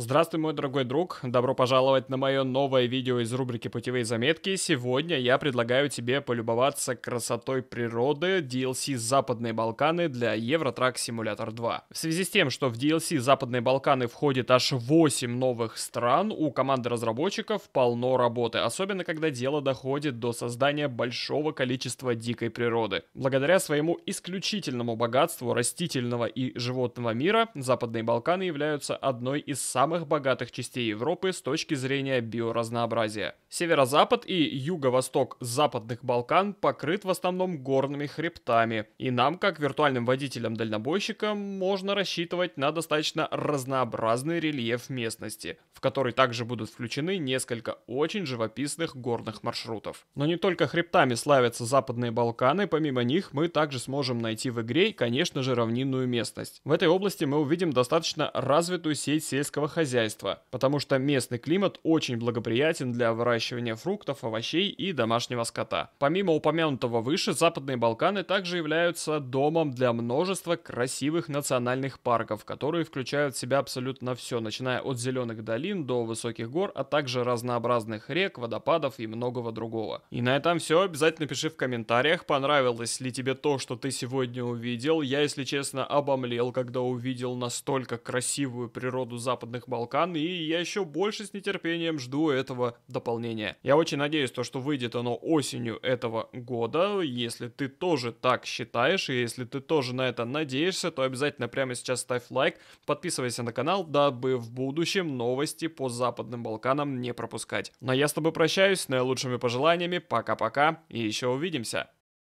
Здравствуй, мой дорогой друг. Добро пожаловать на мое новое видео из рубрики «Путевые заметки». Сегодня я предлагаю тебе полюбоваться красотой природы DLC «Западные Балканы» для Евротрак Симулятор 2. В связи с тем, что в DLC «Западные Балканы» входит аж 8 новых стран, у команды разработчиков полно работы, особенно когда дело доходит до создания большого количества дикой природы. Благодаря своему исключительному богатству растительного и животного мира, Западные Балканы являются одной из самых самых богатых частей Европы с точки зрения биоразнообразия. Северо-запад и юго-восток западных Балкан покрыт в основном горными хребтами, и нам, как виртуальным водителям-дальнобойщикам, можно рассчитывать на достаточно разнообразный рельеф местности, в который также будут включены несколько очень живописных горных маршрутов. Но не только хребтами славятся западные Балканы, помимо них мы также сможем найти в игре, конечно же, равнинную местность. В этой области мы увидим достаточно развитую сеть сельского хозяйства, хозяйства, потому что местный климат очень благоприятен для выращивания фруктов, овощей и домашнего скота. Помимо упомянутого выше, Западные Балканы также являются домом для множества красивых национальных парков, которые включают в себя абсолютно все, начиная от зеленых долин до высоких гор, а также разнообразных рек, водопадов и многого другого. И на этом все. Обязательно пиши в комментариях, понравилось ли тебе то, что ты сегодня увидел. Я, если честно, обомлел, когда увидел настолько красивую природу западных Западных Балкан, и я еще больше с нетерпением жду этого дополнения. Я очень надеюсь, то, что выйдет оно осенью этого года. Если ты тоже так считаешь, и если ты тоже на это надеешься, то обязательно прямо сейчас ставь лайк, подписывайся на канал, дабы в будущем новости по Западным Балканам не пропускать. Ну а я с тобой прощаюсь, с наилучшими пожеланиями, пока-пока, и еще увидимся.